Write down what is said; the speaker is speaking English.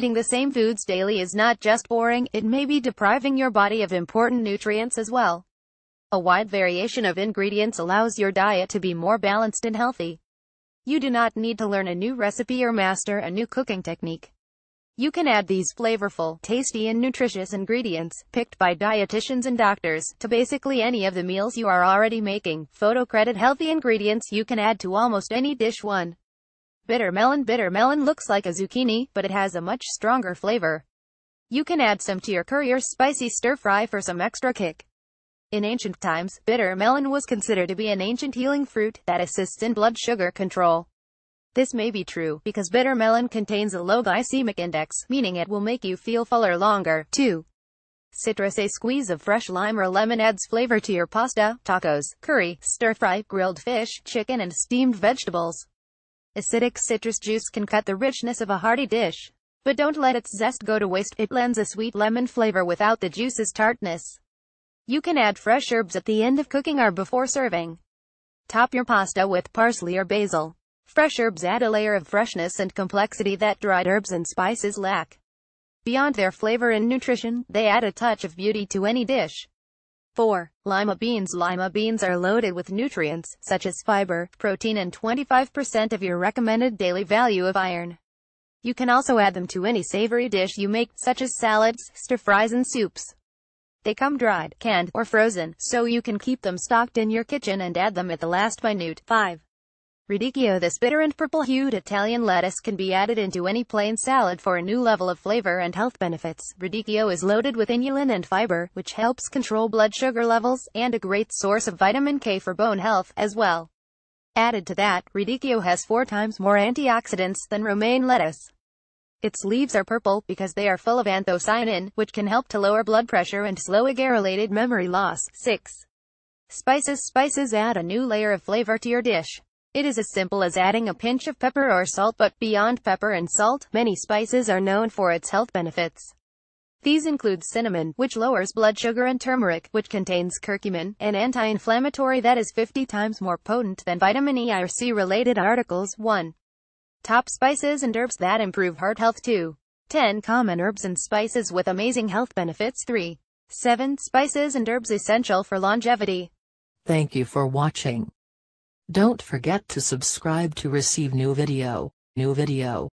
Eating the same foods daily is not just boring, it may be depriving your body of important nutrients as well. A wide variation of ingredients allows your diet to be more balanced and healthy. You do not need to learn a new recipe or master a new cooking technique. You can add these flavorful, tasty and nutritious ingredients, picked by dietitians and doctors, to basically any of the meals you are already making. Photo credit healthy ingredients you can add to almost any dish one. Bitter melon Bitter melon looks like a zucchini, but it has a much stronger flavor. You can add some to your curry or spicy stir-fry for some extra kick. In ancient times, bitter melon was considered to be an ancient healing fruit that assists in blood sugar control. This may be true, because bitter melon contains a low glycemic index, meaning it will make you feel fuller longer, too. Citrus A squeeze of fresh lime or lemon adds flavor to your pasta, tacos, curry, stir-fry, grilled fish, chicken and steamed vegetables. Acidic citrus juice can cut the richness of a hearty dish. But don't let its zest go to waste, it lends a sweet lemon flavor without the juice's tartness. You can add fresh herbs at the end of cooking or before serving. Top your pasta with parsley or basil. Fresh herbs add a layer of freshness and complexity that dried herbs and spices lack. Beyond their flavor and nutrition, they add a touch of beauty to any dish. 4. Lima beans Lima beans are loaded with nutrients, such as fiber, protein and 25% of your recommended daily value of iron. You can also add them to any savory dish you make, such as salads, stir-fries and soups. They come dried, canned, or frozen, so you can keep them stocked in your kitchen and add them at the last minute. 5 radicchio This bitter and purple-hued Italian lettuce can be added into any plain salad for a new level of flavor and health benefits. Radicchio is loaded with inulin and fiber, which helps control blood sugar levels, and a great source of vitamin K for bone health, as well. Added to that, radicchio has four times more antioxidants than romaine lettuce. Its leaves are purple because they are full of anthocyanin, which can help to lower blood pressure and slow agar-related memory loss. 6. Spices Spices add a new layer of flavor to your dish. It is as simple as adding a pinch of pepper or salt but beyond pepper and salt, many spices are known for its health benefits. These include cinnamon, which lowers blood sugar and turmeric, which contains curcumin, an anti-inflammatory that is 50 times more potent than vitamin E or C related articles. 1. Top spices and herbs that improve heart health 2. 10 common herbs and spices with amazing health benefits 3. 7 spices and herbs essential for longevity. Thank you for watching. Don't forget to subscribe to receive new video, new video.